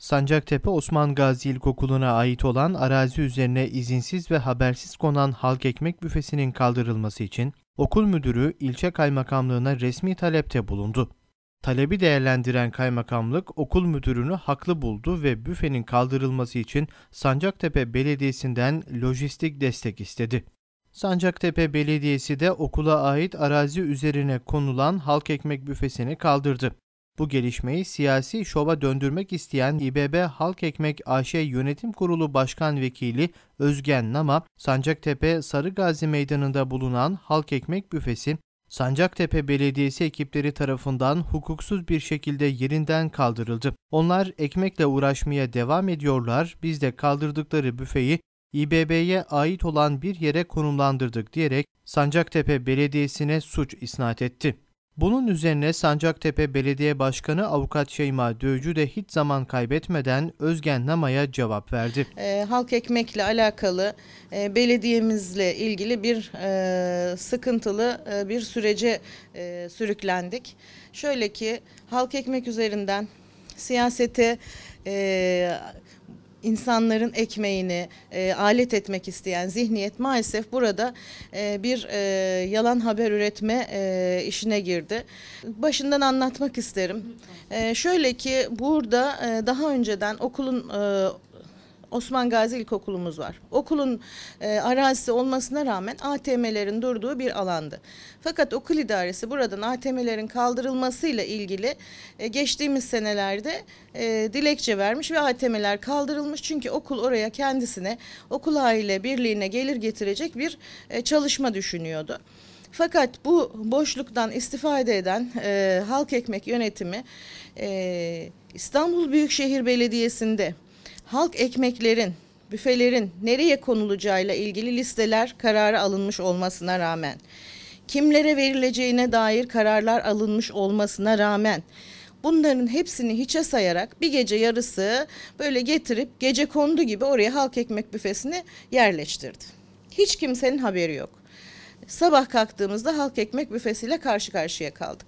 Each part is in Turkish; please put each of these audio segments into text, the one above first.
Sancaktepe Osman Gazi İlkokulu'na ait olan arazi üzerine izinsiz ve habersiz konan halk ekmek büfesinin kaldırılması için okul müdürü ilçe kaymakamlığına resmi talepte bulundu. Talebi değerlendiren kaymakamlık okul müdürünü haklı buldu ve büfenin kaldırılması için Sancaktepe Belediyesi'nden lojistik destek istedi. Sancaktepe Belediyesi de okula ait arazi üzerine konulan halk ekmek büfesini kaldırdı. Bu gelişmeyi siyasi şova döndürmek isteyen İBB Halk Ekmek AŞ Yönetim Kurulu Başkan Vekili Özgen Nama, Sancaktepe Sarıgazi Meydanı'nda bulunan Halk Ekmek Büfesi, Sancaktepe Belediyesi ekipleri tarafından hukuksuz bir şekilde yerinden kaldırıldı. Onlar ekmekle uğraşmaya devam ediyorlar, biz de kaldırdıkları büfeyi İBB'ye ait olan bir yere konumlandırdık diyerek Sancaktepe Belediyesi'ne suç isnat etti. Bunun üzerine Sancaktepe Belediye Başkanı Avukat Şeyma Dövcü de hiç zaman kaybetmeden Özgen Nama'ya cevap verdi. E, halk ekmekle alakalı e, belediyemizle ilgili bir e, sıkıntılı e, bir sürece e, sürüklendik. Şöyle ki halk ekmek üzerinden siyasete e, insanların ekmeğini e, alet etmek isteyen zihniyet maalesef burada e, bir e, yalan haber üretme e, işine girdi. Başından anlatmak isterim. E, şöyle ki burada e, daha önceden okulun e, Osman Gazi İlkokulumuz var. Okulun e, arazisi olmasına rağmen ATM'lerin durduğu bir alandı. Fakat okul idaresi buradan ATM'lerin kaldırılmasıyla ilgili e, geçtiğimiz senelerde e, dilekçe vermiş ve ATM'ler kaldırılmış. Çünkü okul oraya kendisine okul aile birliğine gelir getirecek bir e, çalışma düşünüyordu. Fakat bu boşluktan istifade eden e, halk ekmek yönetimi e, İstanbul Büyükşehir Belediyesi'nde halk ekmeklerin, büfelerin nereye konulacağıyla ilgili listeler kararı alınmış olmasına rağmen, kimlere verileceğine dair kararlar alınmış olmasına rağmen bunların hepsini hiçe sayarak bir gece yarısı böyle getirip gece kondu gibi oraya halk ekmek büfesini yerleştirdi. Hiç kimsenin haberi yok. Sabah kalktığımızda halk ekmek büfesiyle karşı karşıya kaldık.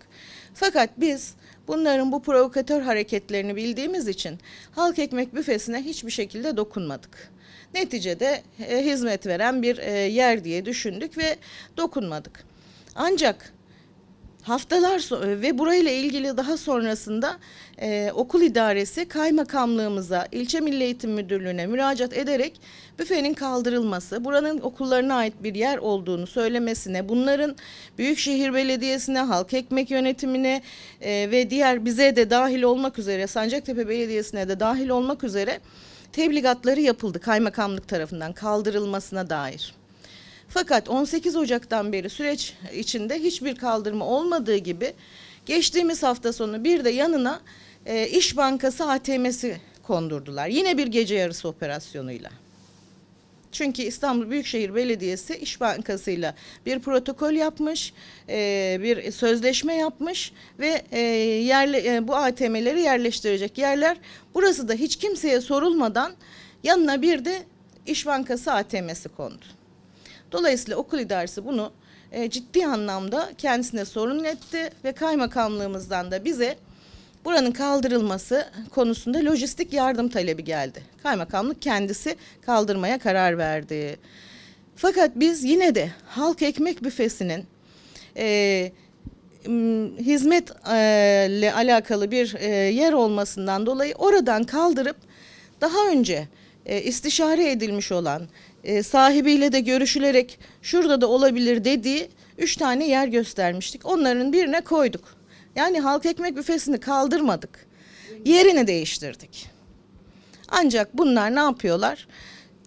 Fakat biz Bunların bu provokatör hareketlerini bildiğimiz için halk ekmek büfesine hiçbir şekilde dokunmadık. Neticede e, hizmet veren bir e, yer diye düşündük ve dokunmadık. Ancak Haftalar so e, ve burayla ilgili daha sonrasında e, okul idaresi kaymakamlığımıza, ilçe milli eğitim müdürlüğüne müracaat ederek büfenin kaldırılması, buranın okullarına ait bir yer olduğunu söylemesine, bunların Büyükşehir Belediyesi'ne, halk ekmek yönetimine e, ve diğer bize de dahil olmak üzere, Sancaktepe Belediyesi'ne de dahil olmak üzere tebligatları yapıldı kaymakamlık tarafından kaldırılmasına dair. Fakat 18 Ocak'tan beri süreç içinde hiçbir kaldırma olmadığı gibi geçtiğimiz hafta sonu bir de yanına e, İş Bankası ATM'si kondurdular. Yine bir gece yarısı operasyonuyla. Çünkü İstanbul Büyükşehir Belediyesi İş Bankası'yla bir protokol yapmış, e, bir sözleşme yapmış ve e, e bu ATM'leri yerleştirecek yerler. Burası da hiç kimseye sorulmadan yanına bir de İş Bankası ATM'si kondu. Dolayısıyla okul idaresi bunu e, ciddi anlamda kendisine sorun etti ve kaymakamlığımızdan da bize buranın kaldırılması konusunda lojistik yardım talebi geldi. Kaymakamlık kendisi kaldırmaya karar verdi. Fakat biz yine de halk ekmek büfesinin e, hizmetle e, alakalı bir e, yer olmasından dolayı oradan kaldırıp daha önce e, istişare edilmiş olan e, sahibiyle de görüşülerek şurada da olabilir dediği üç tane yer göstermiştik. Onların birine koyduk. Yani halk ekmek büfesini kaldırmadık. Yerini değiştirdik. Ancak bunlar ne yapıyorlar?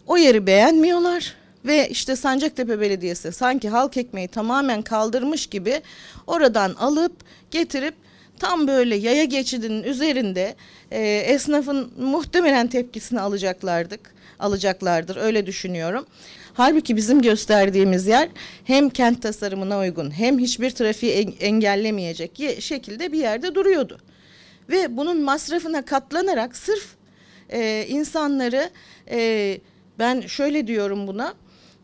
O yeri beğenmiyorlar ve işte Sancaktepe Belediyesi sanki halk ekmeği tamamen kaldırmış gibi oradan alıp getirip tam böyle yaya geçidinin üzerinde e, esnafın muhtemelen tepkisini alacaklardık alacaklardır. Öyle düşünüyorum. Halbuki bizim gösterdiğimiz yer hem kent tasarımına uygun hem hiçbir trafiği engellemeyecek şekilde bir yerde duruyordu. Ve bunun masrafına katlanarak sırf e, insanları e, ben şöyle diyorum buna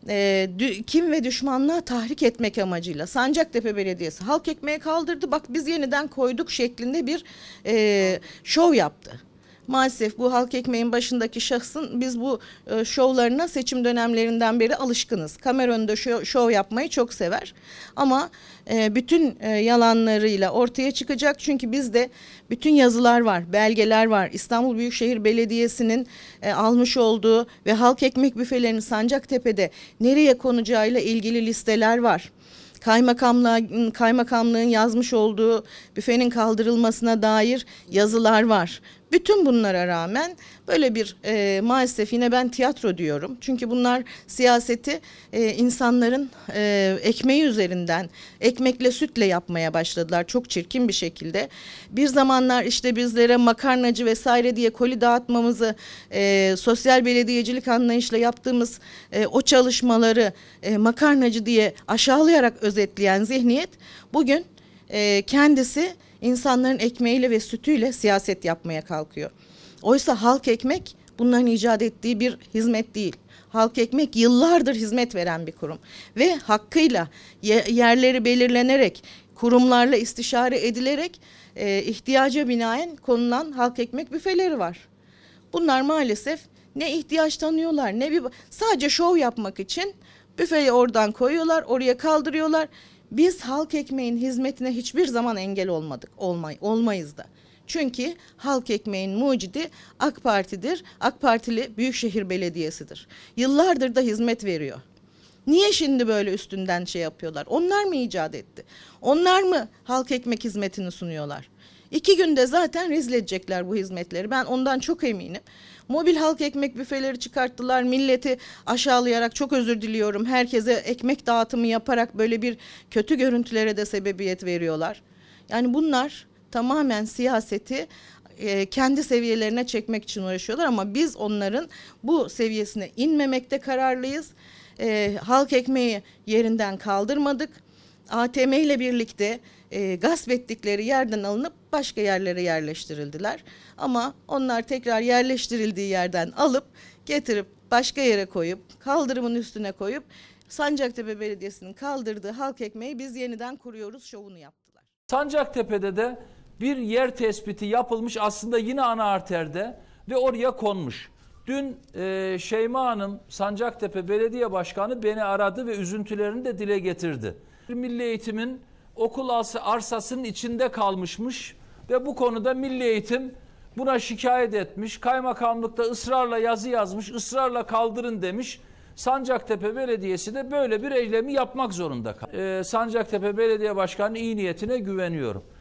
e, dü, kim ve düşmanlığa tahrik etmek amacıyla Sancaktepe Belediyesi halk ekmeğe kaldırdı bak biz yeniden koyduk şeklinde bir e, şov yaptı maalesef bu halk ekmeğin başındaki şahsın biz bu e, şovlarına seçim dönemlerinden beri alışkınız. Kamera önünde şov, şov yapmayı çok sever ama e, bütün e, yalanlarıyla ortaya çıkacak çünkü bizde bütün yazılar var, belgeler var. İstanbul Büyükşehir Belediyesi'nin e, almış olduğu ve halk ekmek büfelerini Sancaktepe'de nereye konacağıyla ilgili listeler var kaymakamlığın, ıı, kaymakamlığın yazmış olduğu büfenin kaldırılmasına dair yazılar var. Bütün bunlara rağmen böyle bir e, maalesef yine ben tiyatro diyorum. Çünkü bunlar siyaseti e, insanların e, ekmeği üzerinden ekmekle sütle yapmaya başladılar çok çirkin bir şekilde. Bir zamanlar işte bizlere makarnacı vesaire diye koli dağıtmamızı e, sosyal belediyecilik anlayışla yaptığımız e, o çalışmaları e, makarnacı diye aşağılayarak özetleyen zihniyet bugün e, kendisi insanların ekmeğiyle ve sütüyle siyaset yapmaya kalkıyor. Oysa halk ekmek bunların icat ettiği bir hizmet değil. Halk Ekmek yıllardır hizmet veren bir kurum ve hakkıyla yerleri belirlenerek kurumlarla istişare edilerek e, ihtiyaca binaen konulan halk ekmek büfeleri var. Bunlar maalesef ne ihtiyaç tanıyorlar ne bir sadece şov yapmak için büfeyi oradan koyuyorlar oraya kaldırıyorlar biz halk ekmeğin hizmetine hiçbir zaman engel olmadık, olmay, olmayız da. Çünkü halk ekmeğin mucidi AK Parti'dir. AK Partili Büyükşehir Belediyesi'dir. Yıllardır da hizmet veriyor. Niye şimdi böyle üstünden şey yapıyorlar? Onlar mı icat etti? Onlar mı halk ekmek hizmetini sunuyorlar? İki günde zaten rezil edecekler bu hizmetleri. Ben ondan çok eminim. Mobil halk ekmek büfeleri çıkarttılar. Milleti aşağılayarak çok özür diliyorum. Herkese ekmek dağıtımı yaparak böyle bir kötü görüntülere de sebebiyet veriyorlar. Yani bunlar tamamen siyaseti e, kendi seviyelerine çekmek için uğraşıyorlar ama biz onların bu seviyesine inmemekte kararlıyız. E, halk ekmeği yerinden kaldırmadık. ATM ile birlikte e, gasp ettikleri yerden alınıp başka yerlere yerleştirildiler. Ama onlar tekrar yerleştirildiği yerden alıp getirip başka yere koyup kaldırımın üstüne koyup Sancaktepe Belediyesi'nin kaldırdığı halk ekmeği biz yeniden kuruyoruz şovunu yaptılar. Sancaktepe'de de bir yer tespiti yapılmış aslında yine ana arterde ve oraya konmuş. Dün e, Şeyma Hanım Sancaktepe Belediye Başkanı beni aradı ve üzüntülerini de dile getirdi. Milli eğitimin okul arsasının içinde kalmışmış ve bu konuda milli eğitim buna şikayet etmiş. Kaymakamlıkta ısrarla yazı yazmış, ısrarla kaldırın demiş. Sancaktepe Belediyesi de böyle bir eylemi yapmak zorunda kaldı. Ee, Sancaktepe Belediye Başkanı iyi niyetine güveniyorum.